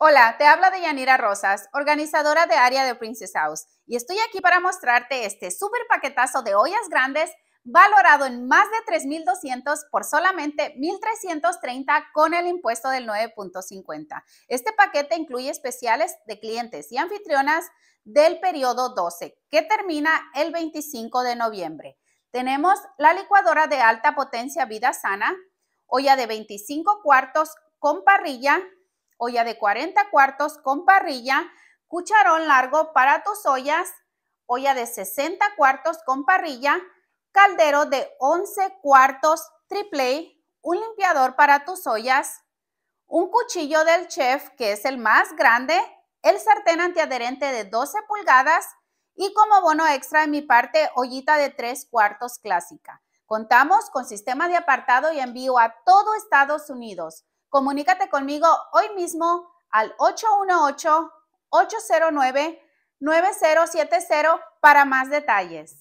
Hola, te habla de Yanira Rosas, organizadora de área de Princess House, y estoy aquí para mostrarte este súper paquetazo de ollas grandes valorado en más de 3.200 por solamente 1.330 con el impuesto del 9.50. Este paquete incluye especiales de clientes y anfitrionas del periodo 12, que termina el 25 de noviembre. Tenemos la licuadora de alta potencia Vida Sana, olla de 25 cuartos con parrilla, olla de 40 cuartos con parrilla, cucharón largo para tus ollas, olla de 60 cuartos con parrilla, caldero de 11 cuartos triple, un limpiador para tus ollas, un cuchillo del chef que es el más grande, el sartén antiadherente de 12 pulgadas y como bono extra en mi parte ollita de 3 cuartos clásica. Contamos con sistema de apartado y envío a todo Estados Unidos. Comunícate conmigo hoy mismo al 818-809-9070 para más detalles.